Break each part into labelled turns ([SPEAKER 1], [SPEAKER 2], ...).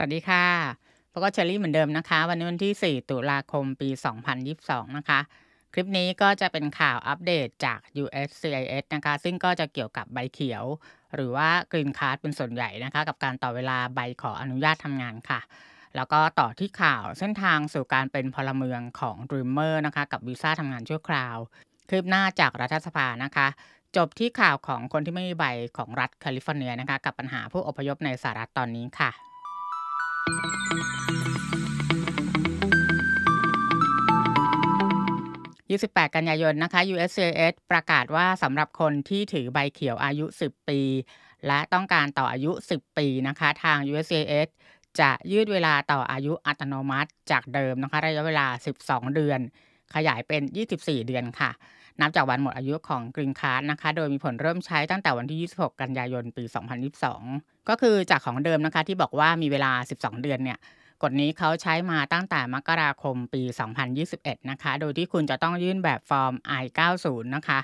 [SPEAKER 1] วัสดีค่ะพบกับเชอรี่เหมือนเดิมนะคะ วันนี้วันที่ 4 ตุลาคมปี 2022 นะคะ คลิปนี้ก็จะเป็นข่าวอัปเดตจาก USCIS นะคะ ซึ่งก็จะเกี่ยวกับใบเขียว หรือว่ากรีนคาร์ดเป็นส่วนใหญ่นะคะ กับการต่อเวลาใบขออนุญาตทำงานค่ะ แล้วก็ต่อที่ข่าวเส้นทางสู่การเป็นพลเมืองของ Dreamer นะคะ กับวีซ่าทำงานชั่วคราว คลิปหน้าจากรัฐสภานะคะ จบที่ข่าวของคนที่ไม่มีใบของรัฐแคลิฟอร์เนียนะคะกับปัญหาผู้อพยพในสหรัฐตอนนี้ค่ะ28 กันยายนนะคะ USCIS ประกาศว่าสำหรับคนที่ถือใบเขียวอายุ 10 ปี และต้องการต่ออายุ 10 ปีนะคะ ทาง USCIS จะยืดเวลาต่ออายุอัตโนมัติจากเดิมนะคะ ระยะเวลา 12 เดือน ขยายเป็น 24 เดือนค่ะนับจากวันหมดอายุของกรีนคาร์ดนะคะ โดยมีผลเริ่มใช้ตั้งแต่วันที่ 26 กันยายนปี 2022 ก็คือจากของเดิมนะคะที่บอกว่ามีเวลา 12 เดือนเนี่ยกฎนี้เขาใช้มาตั้งแต่ มกราคมปี 2021นะคะ โดยที่คุณจะต้องยื่นแบบฟอร์ม I90 นะคะ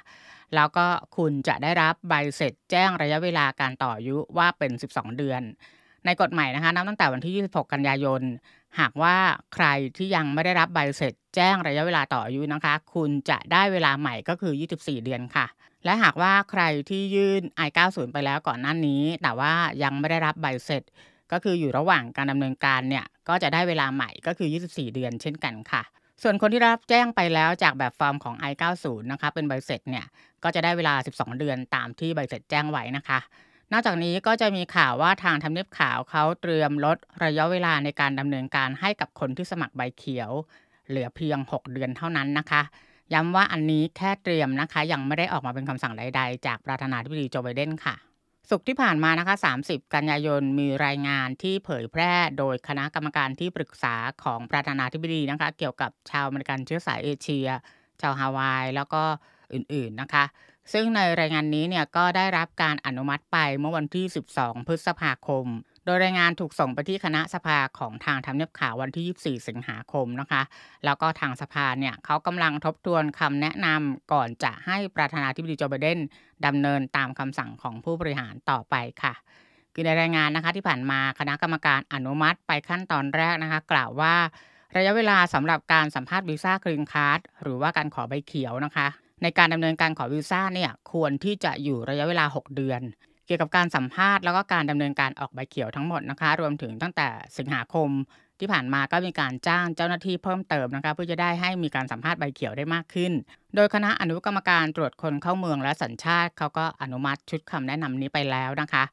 [SPEAKER 1] แล้วก็คุณจะได้รับใบเสร็จแจ้งระยะเวลาการต่ออายุว่าเป็น 12 เดือนในกฎใหม่นะคะนับตั้งแต่วันที่ 26 กันยายน หากว่าใครที่ยังไม่ได้รับใบเสร็จ แจ้งระยะเวลาต่ออายุนะคะ คุณจะได้เวลาใหม่ก็คือ 24 เดือนค่ะ และหากว่าใครที่ยื่น I90 ไปแล้วก่อนหน้านี้ แต่ว่ายังไม่ได้รับใบเสร็จก็คืออยู่ระหว่างการดำเนินการเนี่ยก็จะได้เวลาใหม่ก็คือ 24 เดือน เช่นกันค่ะ ส่วนคนที่รับแจ้งไปแล้วจากแบบฟอร์มของ I90 นะคะเป็นใบเสร็จเนี่ยก็จะได้เวลา 12 เดือนตามที่ใบเสร็จแจ้งไว้นะคะนอกจากนี้ก็จะมีข่าวว่าทางทำเนียบขาวเขาเตรียมลดระยะเวลาในการดำเนินการให้กับคนที่สมัครใบเขียว เหลือเพียง 6 เดือนเท่านั้นนะคะ ย้ำว่าอันนี้แค่เตรียมนะคะ ยังไม่ได้ออกมาเป็นคำสั่งใดๆจากประธานาธิบดีโจไบเดนค่ะสุกที่ผ่านมานะคะ30 กันยายนมีรายงานที่เผยแพร่โดยคณะกรรมการที่ปรึกษาของประธานาธิบดีนะคะ เกี่ยวกับชาวมริกันเชื้อสายเอเชีย ชาวฮาวายแล้วก็อื่นๆนะคะซึ่งในรายงานนี้เนี่ยก็ได้รับการอนุมัติไปเมื่อวันที่ 12 พฤษภาคม โดยรายงานถูกส่งไปที่คณะสภาของทางทำเนียบขาว วันที่ 24 สิงหาคมนะคะ แล้วก็ทางสภาเนี่ยเขากำลังทบทวนคำแนะนำก่อนจะให้ประธานาธิบดีโจไบเดนดำเนินตามคำสั่งของผู้บริหารต่อไปค่ะ คือในรายงานนะคะที่ผ่านมาคณะกรรมการอนุมัติไปขั้นตอนแรกนะคะ กล่าวว่าระยะเวลาสำหรับการสัมภาษณ์วีซ่ากรีนคาร์ด หรือว่าการขอใบเขียวนะคะในการดำเนินการขอวีซ่าเนี่ยควรที่จะอยู่ระยะเวลา 6 เดือน เกี่ยวกับการสัมภาษณ์แล้วก็การดำเนินการออกใบเขียวทั้งหมดนะคะ รวมถึงตั้งแต่สิงหาคม ที่ผ่านมาก็มีการจ้างเจ้าหน้าที่เพิ่มเติมนะคะเพื่อจะได้ให้มีการสัมภาษณ์ใบเขียวได้มากขึ้น โดยคณะอนุกรรมการตรวจคนเข้าเมืองและสัญชาติเขาก็อนุมัติชุดคำแนะนำนี้ไปแล้วนะคะ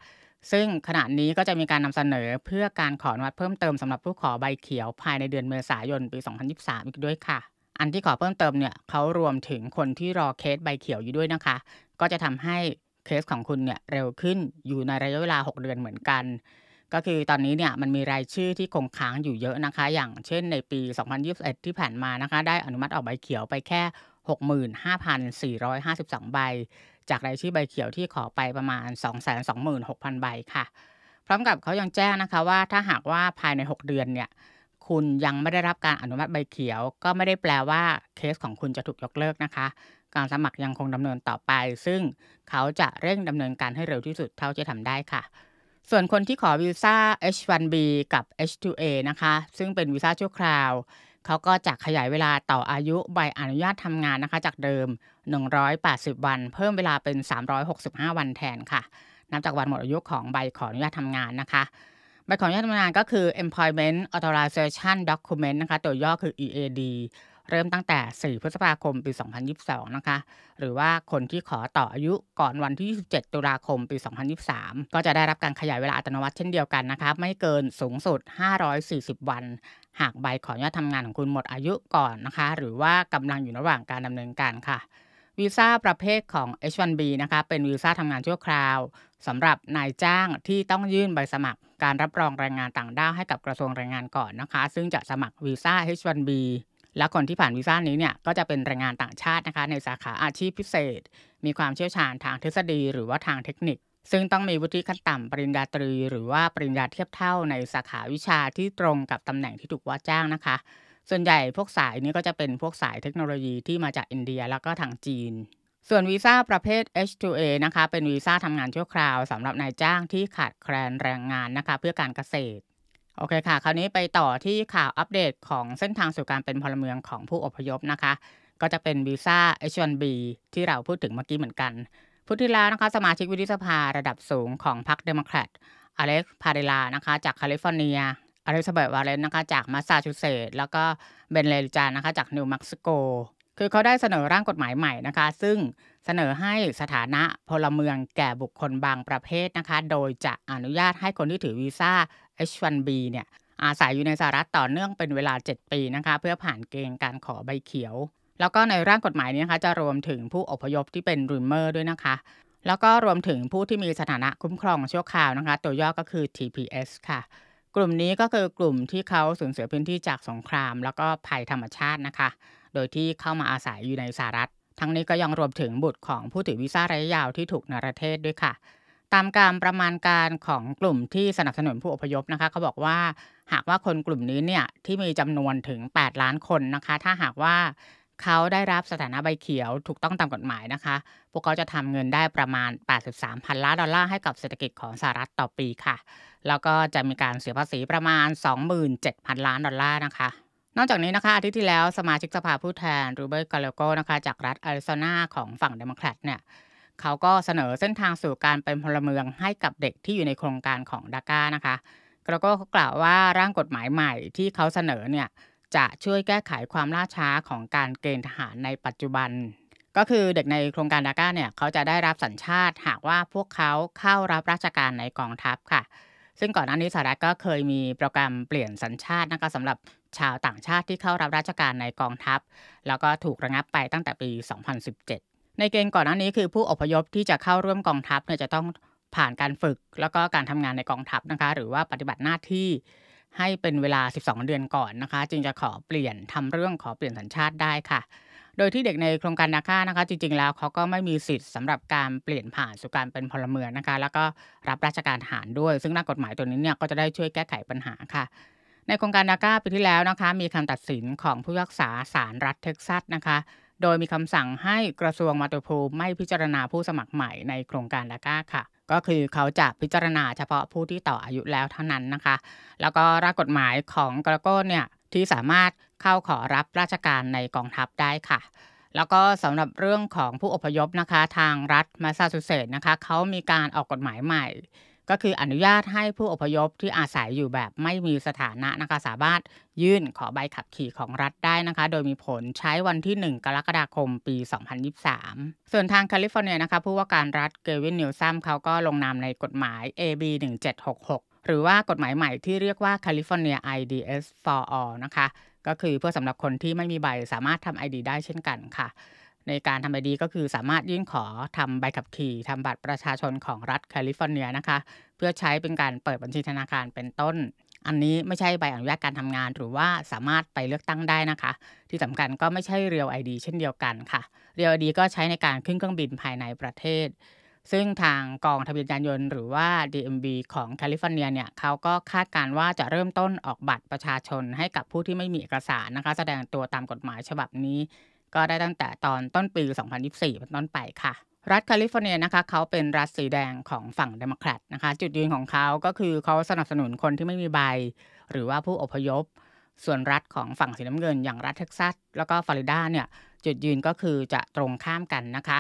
[SPEAKER 1] ซึ่งขณะนี้ก็จะมีการนำเสนอเพื่อการขออนุมัติเพิ่มเติมสำหรับผู้ขอใบเขียวภายในเดือนเมษายน ปี 2023 อีกด้วยค่ะอันที่ขอเพิ่มเติมเนี่ยเขารวมถึงคนที่รอเคสใบเขียวอยู่ด้วยนะคะ ก็จะทำให้เคสของคุณเนี่ยเร็วขึ้นอยู่ในระยะเวลา 6 เดือนเหมือนกัน ก็คือตอนนี้เนี่ยมันมีรายชื่อที่คงค้างอยู่เยอะนะคะ อย่างเช่นในปี 2021 ที่ผ่านมานะคะ ได้อนุมัติออกใบเขียวไปแค่ 65,452ใบ จากรายชื่อใบเขียวที่ขอไปประมาณ 226,000 ใบค่ะ พร้อมกับเขายังแจ้งนะคะว่าถ้าหากว่าภายใน 6 เดือนเนี่ยคุณยังไม่ได้รับการอนุมัติใบเขียว ก็ไม่ได้แปลว่าเคสของคุณจะถูกยกเลิกนะคะ การสมัครยังคงดำเนินต่อไป ซึ่งเขาจะเร่งดำเนินการให้เร็วที่สุดเท่าที่ทำได้ค่ะ ส่วนคนที่ขอวีซ่า H1B กับ H2A นะคะ ซึ่งเป็นวีซ่าชั่วคราว เขาก็จะขยายเวลาต่ออายุใบอนุญาตทำงานนะคะ จากเดิม 180 วันเพิ่มเวลาเป็น 365 วันแทนค่ะนับจากวันหมดอายุของใบขออนุญาตทำงานนะคะใบขออนุญาตทำงานก็คือ Employment Authorization Document นะคะตัวย่อคือ EAD เริ่มตั้งแต่ 4 พฤษภาคมปี 2022 นะคะ หรือว่าคนที่ขอต่ออายุก่อนวันที่ 27ตุลาคมปี 2023 ก็จะได้รับการขยายเวลาอัตโนมัติเช่นเดียวกันนะคะไม่เกินสูงสุด 540 วันหากใบขออนุญาตทำงานของคุณหมดอายุก่อนนะคะ หรือว่ากำลังอยู่ระหว่างการดำเนินการค่ะวีซ่าประเภทของ H1B นะคะ เป็นวีซ่าทำงานชั่วคราวสำหรับนายจ้างที่ต้องยื่นใบสมัคร การรับรองแรงงานต่างด้าวให้กับกระทรวงแรงงานก่อนนะคะ ซึ่งจะสมัครวีซ่า H1B และคนที่ผ่านวีซ่านี้เนี่ย ก็จะเป็นแรงงานต่างชาตินะคะ ในสาขาอาชีพพิเศษ มีความเชี่ยวชาญทางทฤษฎีหรือว่าทางเทคนิค ซึ่งต้องมีวุฒิขั้นต่ำปริญญาตรีหรือว่าปริญญาเทียบเท่า ในสาขาวิชาที่ตรงกับตำแหน่งที่ถูกว่าจ้างนะคะส่วนใหญ่พวกสายนี้ก็จะเป็นพวกสายเทคโนโลยีที่มาจากอินเดียแล้วก็ทางจีน ส่วนวีซ่าประเภท H2A นะคะ เป็นวีซ่าทำงานชั่วคราวสำหรับนายจ้างที่ขาดแคลนแรงงานนะคะเพื่อการเกษตร โอเคค่ะ คราวนี้ไปต่อที่ข่าวอัปเดตของเส้นทางสู่การเป็นพลเมืองของผู้อพยพนะคะ ก็จะเป็นวีซ่า H1B ที่เราพูดถึงเมื่อกี้เหมือนกัน พุทธิลานะคะสมาชิกวุฒิสภาระดับสูงของพรรคเดโมแครต อเล็กซ์ พาเดลานะคะจากแคลิฟอร์เนียอลิซาเบธวาเลนนะคะจากมาซาชูเซตแล้วก็เบนเลจานะคะจากนิวม็กซิโกคือเขาได้เสนอร่างกฎหมายใหม่นะคะ ซึ่งเสนอให้สถานะพลเมืองแก่บุคคลบางประเภทนะคะ โดยจะอนุญาตให้คนที่ถือวีซ่า H1B เนี่ยอาศัยอยู่ในสหรัฐต่อเนื่องเป็นเวลา 7 ปีนะคะเพื่อผ่านเกณฑ์การขอใบเขียว แล้วก็ในร่างกฎหมายนี้นะคะจะรวมถึงผู้อพยพที่เป็นรูมเมอร์ด้วยนะคะ แล้วก็รวมถึงผู้ที่มีสถานะคุ้มครองชั่วคราวนะคะ ตัวย่อก็คือ TPS ค่ะกลุ่มนี้ก็คือกลุ่มที่เขาสูญเสียพื้นที่จากสงคราม แล้วก็ภัยธรรมชาตินะคะ โดยที่เข้ามาอาศัยอยู่ในสหรัฐ ทั้งนี้ก็ยังรวมถึงบุตรของผู้ถือวีซ่าระยะยาวที่ถูกนระเทศด้วยค่ะ ตามการประมาณการของกลุ่มที่สนับสนุนผู้อพยพนะคะ เขาบอกว่าหากว่าคนกลุ่มนี้เนี่ยที่มีจำนวนถึง 8 ล้านคนนะคะ ถ้าหากว่าเขาได้รับสถานะใบเขียวถูกต้องตามกฎหมายนะคะ พวกเขาจะทำเงินได้ประมาณ 83พันล้านดอลลาร์ให้กับเศรษฐกิจของสหรัฐต่อปีค่ะ แล้วก็จะมีการเสียภาษีประมาณ 27,000 ล้านดอลลาร์นะคะ นอกจากนี้นะคะอาทิตย์ที่แล้วสมาชิกสภาผู้แทน รูเบิร์ตกาเลโกนะคะจากรัฐอาริโซนาของฝั่งเดโมแครตเนี่ย เขาก็เสนอเส้นทางสู่การเป็นพลเมืองให้กับเด็กที่อยู่ในโครงการของดาก้านะคะกาเลโกเขากล่าวว่าร่างกฎหมายใหม่ ที่เขาเสนอเนี่ยจะช่วยแก้ไขความล่าช้าของการเกณฑ์ทหารในปัจจุบัน ก็คือเด็กในโครงการดาก้าเนี่ยเขาจะได้รับสัญชาติ หากว่าพวกเขาเข้ารับราชการในกองทัพค่ะ ซึ่งก่อนหน้านี้สหรัฐก็เคยมีโปรแกรมเปลี่ยนสัญชาตินะคะสำหรับชาวต่างชาติที่เข้ารับราชการในกองทัพ แล้วก็ถูกระงับไปตั้งแต่ปี 2017 ในเกณฑ์ก่อนหน้านี้คือผู้อพยพที่จะเข้าร่วมกองทัพเนี่ยจะต้องผ่านการฝึก แล้วก็การทำงานในกองทัพนะคะ หรือว่าปฏิบัติหน้าที่ให้เป็นเวลา 12 เดือนก่อนนะคะ จึงจะขอเปลี่ยนทำเรื่องขอเปลี่ยนสัญชาติได้ค่ะ โดยที่เด็กในโครงการนาค่านะคะ จริงๆแล้วเขาก็ไม่มีสิทธิ์สำหรับการเปลี่ยนผ่านสู่การเป็นพลเมืองนะคะ แล้วก็รับราชการทหารด้วย ซึ่งนักกฎหมายตัวนี้เนี่ยก็จะได้ช่วยแก้ไขปัญหาค่ะ ในโครงการนาก้าปีที่แล้วนะคะ มีคำตัดสินของผู้รักษาสารรัฐเท็กซัสนะคะ โดยมีคำสั่งให้กระทรวงมาตุภูมิไม่พิจารณาผู้สมัครใหม่ในโครงการนาก้าค่ะก็คือเขาจะพิจารณาเฉพาะผู้ที่ต่ออายุแล้วเท่านั้นนะคะ แล้วก็ร่างกฎหมายของกระโก้เนี่ยที่สามารถเข้าขอรับราชการในกองทัพได้ค่ะ แล้วก็สำหรับเรื่องของผู้อพยพนะคะ ทางรัฐมาซาชูเซตส์นะคะเขามีการออกกฎหมายใหม่ก็คืออนุญาตให้ผู้อพยพที่อาศัยอยู่แบบไม่มีสถานะนะคะสามารถยื่นขอใบขับขี่ของรัฐได้นะคะ โดยมีผลใช้วันที่ 1 กรกฎาคมปี 2023 ส่วนทางแคลิฟอร์เนียนะคะผู้ว่าการรัฐเกวินนิวซัมเขาก็ลงนามในกฎหมาย AB 1766 หรือว่ากฎหมายใหม่ที่เรียกว่า California IDS for All นะคะ ก็คือเพื่อสำหรับคนที่ไม่มีใบสามารถทำ ID ได้เช่นกันค่ะในการทำใบดีก็คือสามารถยื่นขอทำใบขับขี่ทำบัตรประชาชนของรัฐแคลิฟอร์เนียนะคะ เพื่อใช้เป็นการเปิดบัญชีธนาคารเป็นต้น อันนี้ไม่ใช่ใบอนุญาตการทำงานหรือว่าสามารถไปเลือกตั้งได้นะคะ ที่สำคัญก็ไม่ใช่เรียวไอดีเช่นเดียวกันค่ะ เรียวไอดีก็ใช้ในการขึ้นเครื่องบินภายในประเทศ ซึ่งทางกองทะเบียนยานยนต์หรือว่า DMV ของแคลิฟอร์เนียเนี่ยเขาก็คาดการว่าจะเริ่มต้นออกบัตรประชาชนให้กับผู้ที่ไม่มีเอกสารนะคะ แสดงตัวตามกฎหมายฉบับนี้ก็ได้ตั้งแต่ตอนต้นปี 2024 เป็นต้นไปค่ะ รัฐแคลิฟอร์เนียนะคะเขาเป็นรัฐสีแดงของฝั่งเดโมแครตนะคะ จุดยืนของเขาก็คือเขาสนับสนุนคนที่ไม่มีใบ หรือว่าผู้อพยพ ส่วนรัฐของฝั่งสีน้ำเงินอย่างรัฐเท็กซัส แล้วก็ฟลอริดาเนี่ย จุดยืนก็คือจะตรงข้ามกันนะคะ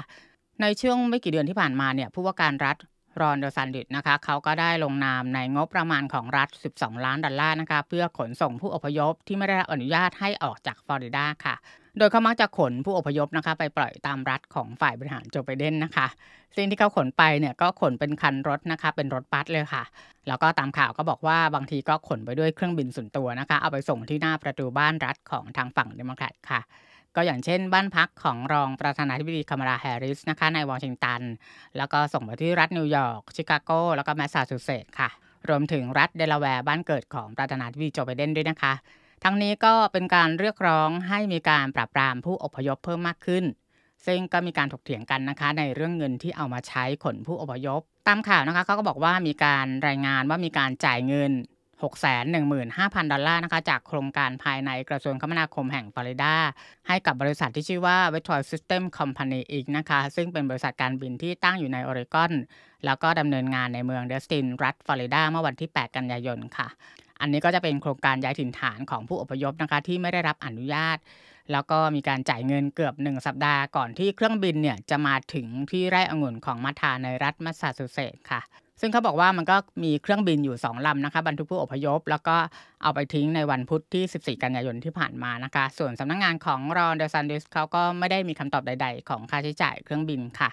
[SPEAKER 1] ในช่วงไม่กี่เดือนที่ผ่านมาเนี่ย ผู้ว่าการรัฐรอนเดอซันดิตนะคะเขาก็ได้ลงนามในงบประมาณของรัฐ 12 ล้านดอลลาร์นะคะ เพื่อขนส่งผู้อพยพที่ไม่ได้รับอนุญาตให้ออกจากฟลอริดาค่ะโดยเขามักจะขนผู้อพยพนะคะ ไปปล่อยตามรัฐของฝ่ายบริหารโจไปเดนนะคะ สิ่งที่เขาขนไปเนี่ยก็ขนเป็นคันรถนะคะ เป็นรถบัสเลยค่ะ แล้วก็ตามข่าวก็บอกว่าบางทีก็ขนไปด้วยเครื่องบินส่วนตัวนะคะ เอาไปส่งที่หน้าประตูบ้านรัฐของทางฝั่งเดโมแครตค่ะก็อย่างเช่นบ้านพักของรองประธานาธิบดีคามาราแฮริสนะคะ ในวอชิงตัน แล้วก็ส่งไปที่รัฐนิวยอร์กชิคาโกแล้วก็แมสซาชูเซตส์ค่ะ รวมถึงรัฐเดลาแวร์บ้านเกิดของประธานาธิบดีโจไบเดนด้วยนะคะทั้งนี้ก็เป็นการเรียกร้องให้มีการปราบปรามผู้อพยพเพิ่มมากขึ้น ซึ่งก็มีการถกเถียงกันนะคะในเรื่องเงินที่เอามาใช้ขนผู้อพยพตามข่าวนะคะเขาก็บอกว่ามีการรายงานว่ามีการจ่ายเงิน 615,000 ดอลลาร์นะคะจากโครงการภายในกระทรวงคมนาคมแห่งฟลอริดาให้กับบริษัทที่ชื่อว่า w e t t o y System Company อีกนะคะ ซึ่งเป็นบริษัทการบินที่ตั้งอยู่ในออริกอน แล้วก็ดำเนินงานในเมืองเดสตินรัฐฟลอริดาเมื่อวันที่ 8 กันยายนค่ะอันนี้ก็จะเป็นโครงการย้ายถิ่นฐานของผู้อพยพนะคะ ที่ไม่ได้รับอนุญาต แล้วก็มีการจ่ายเงินเกือบ 1 สัปดาห์ก่อนที่เครื่องบินเนี่ยจะมาถึงที่ไร่องุ่นของมัทาในรัฐมัสซาชูเซตส์ค่ะซึ่งเขาบอกว่ามันก็มีเครื่องบินอยู่ 2 ลำนะคะบรรทุกผู้อพยพ แล้วก็เอาไปทิ้งในวันพุธที่ 14 กันยายนที่ผ่านมานะคะ ส่วนสำนักงงานของรอนเดอซันดิสเขาก็ไม่ได้มีคำตอบใด ๆ ของค่าใช้จ่ายเครื่องบินค่ะ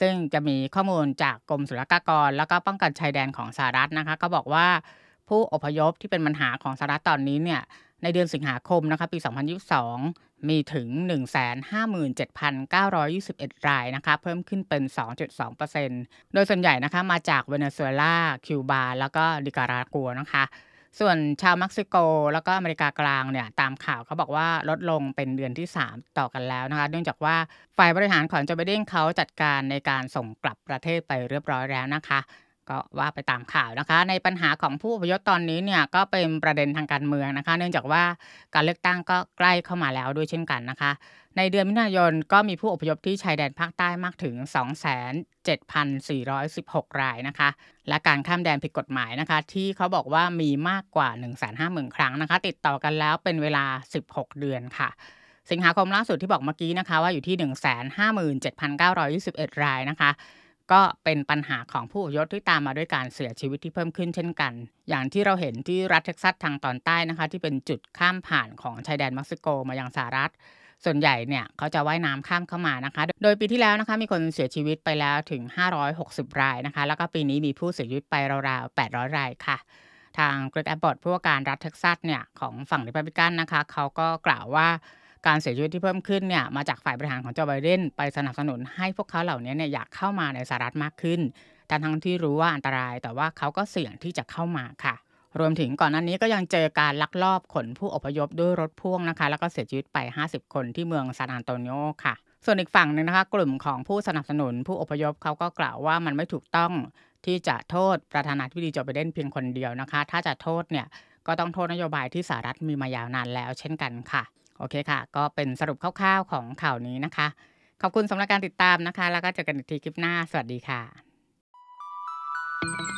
[SPEAKER 1] ซึ่งจะมีข้อมูลจากกรมศุลกากร แล้วก็ป้องกันชายแดนของสหรัฐนะคะ ก็บอกว่าผู้อพยพที่เป็นปัญหาของสหรัฐตอนนี้เนี่ยในเดือนสิงหาคมนะคะ ปี 2022 มีถึง 157,921 รายนะคะ เพิ่มขึ้นเป็น 2.2%โดยส่วนใหญ่นะคะมาจากเวเนซุเอลาคิวบาแล้วก็ดิการากัวนะคะ ส่วนชาวเม็กซิโกแล้วก็อเมริกากลางเนี่ยตามข่าวเขาบอกว่าลดลงเป็นเดือนที่ 3 ต่อกันแล้วนะคะ เนื่องจากว่าฝ่ายบริหารของโจไบเดนเขาจัดการในการส่งกลับประเทศไปเรียบร้อยแล้วนะคะก็ว่าไปตามข่าวนะคะ ในปัญหาของผู้อพยพตอนนี้เนี่ยก็เป็นประเด็นทางการเมืองนะคะ เนื่องจากว่าการเลือกตั้งก็ใกล้เข้ามาแล้วด้วยเช่นกันนะคะ ในเดือนมิถุนายนก็มีผู้อพยพที่ชายแดนภาคใต้มากถึง 2,7,416 รายนะคะ และการข้ามแดนผิดกฎหมายนะคะ ที่เขาบอกว่ามีมากกว่า150,000ครั้งนะคะ ติดต่อกันแล้วเป็นเวลา 16 เดือนค่ะ สิงหาคมล่าสุดที่บอกเมื่อกี้นะคะว่าอยู่ที่157,921รายนะคะก็เป็นปัญหาของผู้อพยพที่ตามมาด้วยการเสียชีวิตที่เพิ่มขึ้นเช่นกัน อย่างที่เราเห็นที่รัฐเท็กซัสทางตอนใต้นะคะ ที่เป็นจุดข้ามผ่านของชายแดนเม็กซิโก มายังสหรัฐ ส่วนใหญ่เนี่ยเขาจะว่ายน้ำข้ามเข้ามานะคะ โดยปีที่แล้วนะคะมีคนเสียชีวิตไปแล้วถึง 560 รายนะคะ แล้วก็ปีนี้มีผู้เสียชีวิตไปราวๆ 800 รายค่ะทางกรกแอบบอร์ดผู้ว่าการรัฐเท็กซัสเนี่ยของฝั่งริพับลิกันนะคะ เขาก็กล่าวว่าการเสียชีวิตที่เพิ่มขึ้นเนี่ยมาจากฝ่ายบริหารของโจไบเดนไปสนับสนุนให้พวกเขาเหล่านี้เนี่ยอยากเข้ามาในสหรัฐมากขึ้นทั้งทั้งที่รู้ว่าอันตรายแต่ว่าเขาก็เสี่ยงที่จะเข้ามาค่ะ รวมถึงก่อนหน้านี้ก็ยังเจอการลักลอบขนผู้อพยพด้วยรถพ่วงนะคะ แล้วก็เสียชีวิตไป 50 คนที่เมืองซานอันโตนิโอค่ะ ส่วนอีกฝั่งหนึ่งนะคะ กลุ่มของผู้สนับสนุน ผู้อพยพเขาก็กล่าวว่ามันไม่ถูกต้องที่จะโทษประธานาธิบดีโจไปเดนเพียงคนเดียวนะคะ ถ้าจะโทษเนี่ย ก็ต้องโทษนโยบายที่สหรัฐมีมายาวนานแล้ว เช่นกันค่ะโอเคค่ะ ก็เป็นสรุปคร่าวๆของข่าวนี้นะคะ ขอบคุณสำหรับการติดตามนะคะ แล้วก็เจอกันอีกทีคลิปหน้า สวัสดีค่ะ